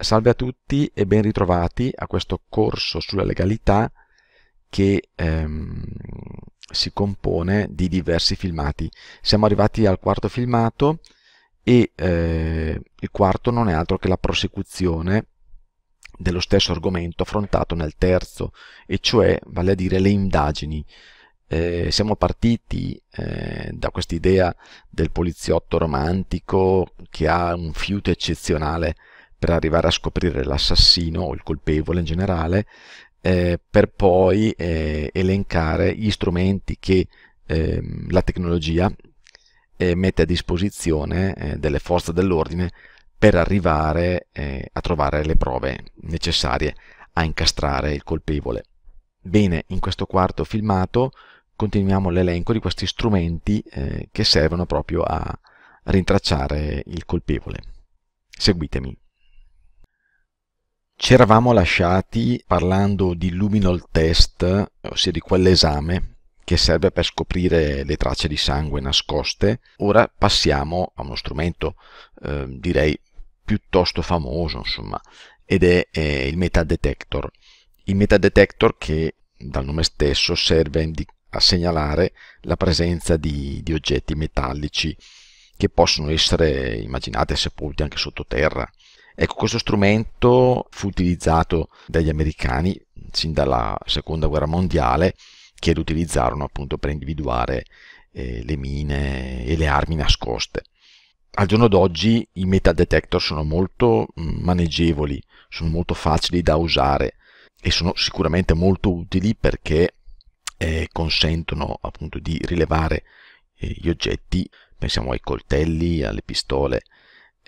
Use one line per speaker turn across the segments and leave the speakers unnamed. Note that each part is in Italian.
Salve a tutti e ben ritrovati a questo corso sulla legalità che ehm, si compone di diversi filmati. Siamo arrivati al quarto filmato e eh, il quarto non è altro che la prosecuzione dello stesso argomento affrontato nel terzo, e cioè, vale a dire, le indagini. Eh, siamo partiti eh, da quest'idea del poliziotto romantico che ha un fiuto eccezionale per arrivare a scoprire l'assassino o il colpevole in generale, eh, per poi eh, elencare gli strumenti che eh, la tecnologia eh, mette a disposizione eh, delle forze dell'ordine per arrivare eh, a trovare le prove necessarie a incastrare il colpevole. Bene, in questo quarto filmato continuiamo l'elenco di questi strumenti che servono proprio a rintracciare il colpevole. Seguitemi. Ci eravamo lasciati parlando di luminal test, ossia di quell'esame che serve per scoprire le tracce di sangue nascoste. Ora passiamo a uno strumento, eh, direi, piuttosto famoso, insomma, ed è eh, il metal detector. Il metal detector che dal nome stesso serve a a segnalare la presenza di, di, oggetti metallici che possono essere immaginate sepolti anche sottoterra Ecco, questo strumento fu utilizzato dagli americani sin dalla seconda guerra mondiale, che lo utilizzarono appunto per individuare eh, le mine e le armi nascoste. Al giorno d'oggi i metal detector sono molto mm, maneggevoli, sono molto facili da usare e sono sicuramente molto utili perché eh, consentono appunto di rilevare eh, gli oggetti, pensiamo ai coltelli, alle pistole,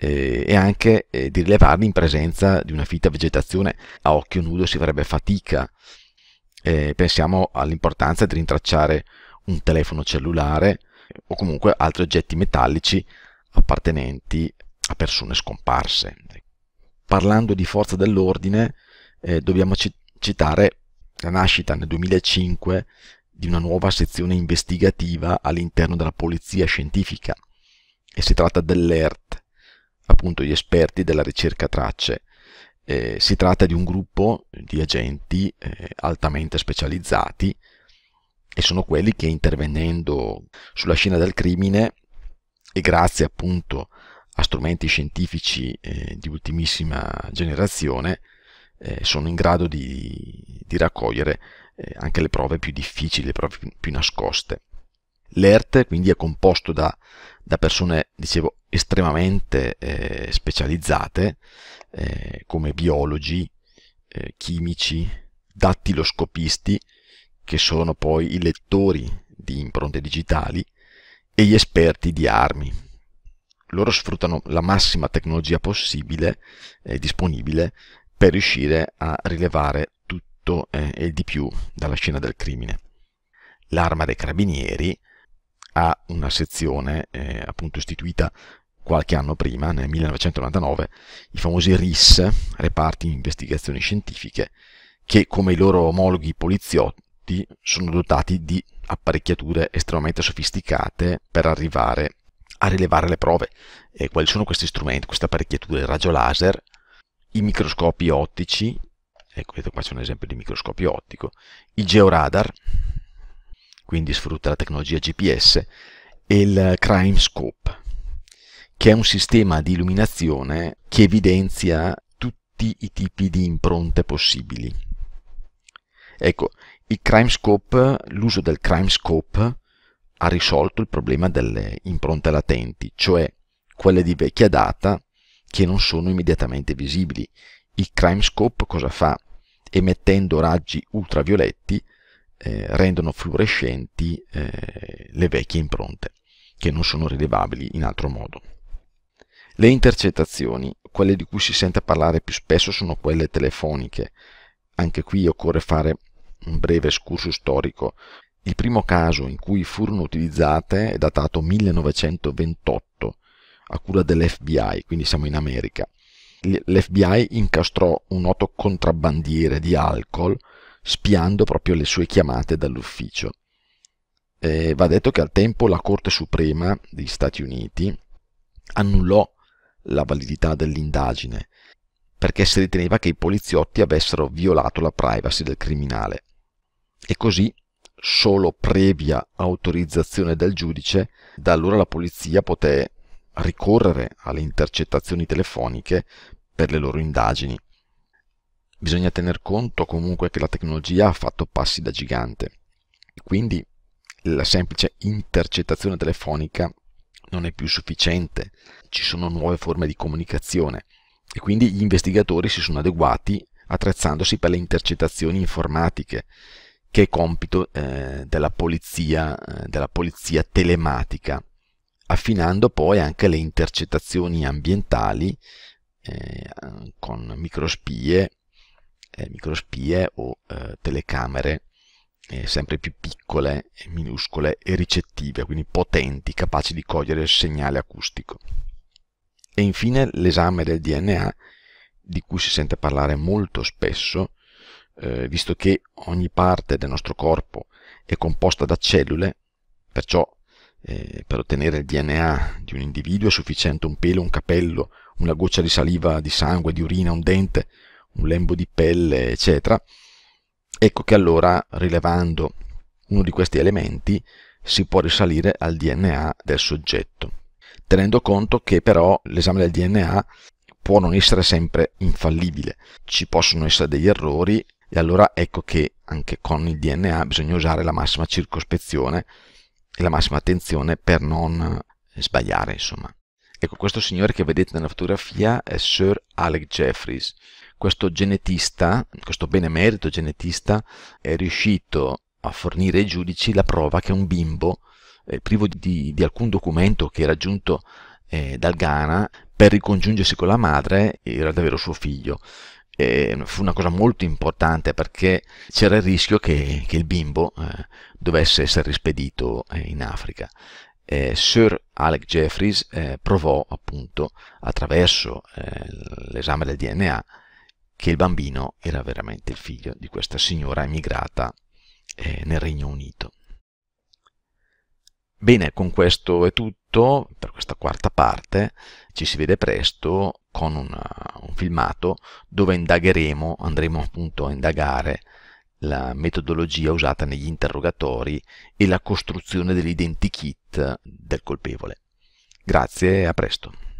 eh, e anche eh, di rilevarli in presenza di una fitta vegetazione a occhio nudo si farebbe fatica. Eh, pensiamo all'importanza di rintracciare un telefono cellulare o comunque altri oggetti metallici appartenenti a persone scomparse. Parlando di forza dell'ordine, eh, dobbiamo citare la nascita nel 2005 di una nuova sezione investigativa all'interno della polizia scientifica e si tratta dell'ERT, appunto gli esperti della ricerca tracce. Eh, si tratta di un gruppo di agenti eh, altamente specializzati e sono quelli che intervenendo sulla scena del crimine e grazie appunto a strumenti scientifici eh, di ultimissima generazione eh, sono in grado di, di raccogliere eh, anche le prove più difficili, le prove più nascoste. L'ERT quindi è composto da, da persone, dicevo, estremamente eh, specializzate, eh, come biologi, eh, chimici, dattiloscopisti, che sono poi i lettori di impronte digitali, e gli esperti di armi. Loro sfruttano la massima tecnologia possibile e eh, disponibile per riuscire a rilevare tutto eh, e di più dalla scena del crimine. L'arma dei carabinieri ha una sezione eh, appunto istituita qualche anno prima, nel 1999, i famosi RIS, reparti di investigazioni scientifiche, che come i loro omologhi poliziotti sono dotati di apparecchiature estremamente sofisticate per arrivare a rilevare le prove. E quali sono questi strumenti, queste apparecchiature? Il raggio laser, i microscopi ottici, ecco qua c'è un esempio di microscopio ottico, i georadar, quindi sfrutta la tecnologia GPS, e il Crime Scope, che è un sistema di illuminazione che evidenzia tutti i tipi di impronte possibili. Ecco, scope, l'uso del Crime Scope ha risolto il problema delle impronte latenti, cioè quelle di vecchia data che non sono immediatamente visibili. Il Crime Scope cosa fa? Emettendo raggi ultravioletti eh, rendono fluorescenti eh, le vecchie impronte, che non sono rilevabili in altro modo. Le intercettazioni, quelle di cui si sente parlare più spesso, sono quelle telefoniche. Anche qui occorre fare un breve escursus storico. Il primo caso in cui furono utilizzate è datato 1928, a cura dell'FBI, quindi siamo in America. L'FBI incastrò un noto contrabbandiere di alcol spiando proprio le sue chiamate dall'ufficio. Eh, va detto che al tempo la Corte Suprema degli Stati Uniti annullò la validità dell'indagine perché si riteneva che i poliziotti avessero violato la privacy del criminale. E così, solo previa autorizzazione del giudice, da allora la polizia poté ricorrere alle intercettazioni telefoniche per le loro indagini bisogna tener conto comunque che la tecnologia ha fatto passi da gigante. Quindi la semplice intercettazione telefonica non è più sufficiente, ci sono nuove forme di comunicazione e quindi gli investigatori si sono adeguati attrezzandosi per le intercettazioni informatiche, che è compito eh, della, polizia, eh, della polizia telematica, affinando poi anche le intercettazioni ambientali eh, con microspie eh, microspie o eh, telecamere eh, sempre più piccole, minuscole e ricettive, quindi potenti, capaci di cogliere il segnale acustico. E infine l'esame del DNA, di cui si sente parlare molto spesso, eh, visto che ogni parte del nostro corpo è composta da cellule, perciò eh, per ottenere il DNA di un individuo è sufficiente un pelo, un capello, una goccia di saliva, di sangue, di urina, un dente, un lembo di pelle, eccetera, ecco che allora, rilevando uno di questi elementi, si può risalire al DNA del soggetto, tenendo conto che però l'esame del DNA può non essere sempre infallibile, ci possono essere degli errori e allora ecco che anche con il DNA bisogna usare la massima circospezione e la massima attenzione per non eh, sbagliare, insomma. Ecco, questo signore che vedete nella fotografia è Sir Alec Jeffries, questo genetista, questo benemerito genetista, è riuscito a fornire ai giudici la prova che un bimbo eh, privo di, di, alcun documento che era giunto eh, dal Ghana per ricongiungersi con la madre era davvero suo figlio. E fu una cosa molto importante perché c'era il rischio che, che il bimbo eh, dovesse essere rispedito eh, in Africa. Sir Alec Jeffries eh, provò appunto attraverso eh, l'esame del DNA che il bambino era veramente il figlio di questa signora emigrata eh, nel Regno Unito. Bene, con questo è tutto per questa quarta parte, ci si vede presto con una, un filmato dove indagheremo, andremo appunto a indagare la metodologia usata negli interrogatori e la costruzione dell'identikit del colpevole. Grazie e a presto.